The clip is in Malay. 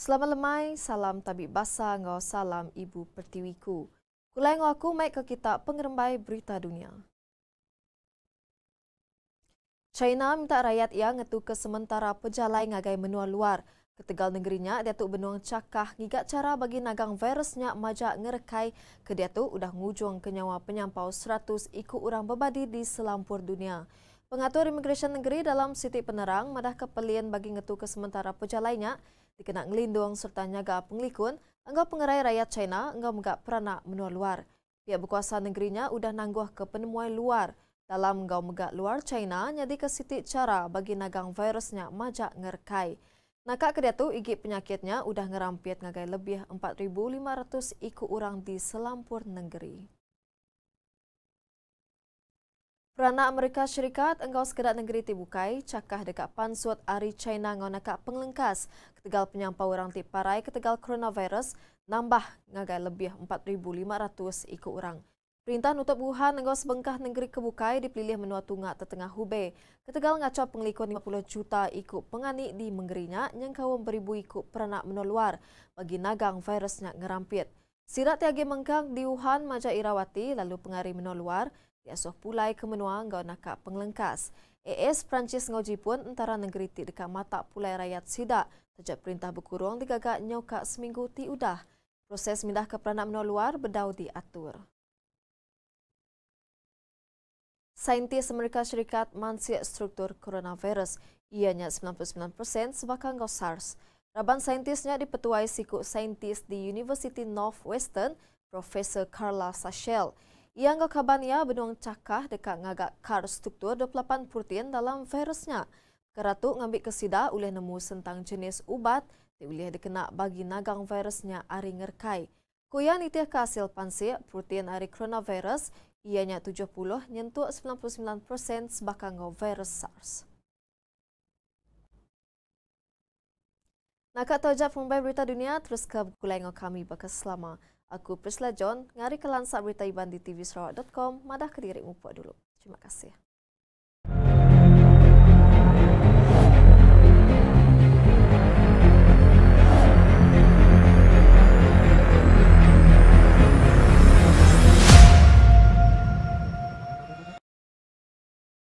Selamat lemai, salam tabi basah, ngau salam ibu pertiwiku. Kulai ngau aku mai ke kita pengerembai berita dunia. China minta rakyat ia ngetu ke sementara pejalai ngagai menua luar. Ketegal negerinya, Datuk Benuang Cakah gigak cara bagi nagang virusnya majak ngerekai ke Datuk udah ngujung kenyawa penyampau 100 ikut orang bebadi di selampur dunia. Pengatur Immigration Negeri dalam Siti Penerang madah kepelian bagi ngetu ke sementara pejalainya dikenak ngelindung serta nyaga penglikun enggak pengerai rakyat China enggak megak peranak menua luar. Pihak berkuasa negerinya udah nangguh ke penemuan luar dalam enggak megak luar China nyadi ke Siti cara bagi nagang virusnya majak ngerkai. Nakak kedia tu igi penyakitnya udah ngerampiat ngagai lebih 4,500 iku orang di selampur negeri. Perana Amerika Syarikat engkau sekedar negeri tibukai cakah dekat pansuat ari China ngau nakak penglengkas ketegal penyampau orang ti parai ketegal coronavirus nambah ngagai lebih 4500 ikut orang. Perintah nutup Wuhan engkau sebengkah negeri kebukai dipilih menua tunga tetengah Hubei. Ketegal ngacau penglikun 50 juta ikut pengani di menggerinya yang nyengkau beribu ikut peranak menua luar bagi nagang virusnya ngerampit. Sirat Tiagi Mengkang di Wuhan Majah Irawati lalu pengari menol luar diasuh pulai ke menua ngau nakak penglengkas. AS Prancis Ngoji pun antara negeri ti dekat mata pulai rakyat sidak sejak perintah berkurung digagak nyokak seminggu ti udah. Proses mindah ke peranak menol luar bedau diatur. Saintis Amerika Syarikat mansia struktur coronavirus ianya 99% sebagai ngau SARS. Raban saintisnya dipetuai siku saintis di University Northwestern, Profesor Carla Sachel. Ia anggap kabarnya benuang cakah dekat ngagak kar struktur 28 protein dalam virusnya. Keratu ngambil kesida oleh nemu sentang jenis ubat yang boleh dikena bagi nagang virusnya ari ngerkai. Kuyan itih ke hasil pansi protein ari coronavirus ianya 70 nyentuk 99% sebakang virus SARS. Nak tahu jap pembaik berita dunia, terus ke kulai kami bakal selama. Aku Prisla John, ngari ke berita iban di tvsarawak.com, madah ke diri dulu. Terima kasih.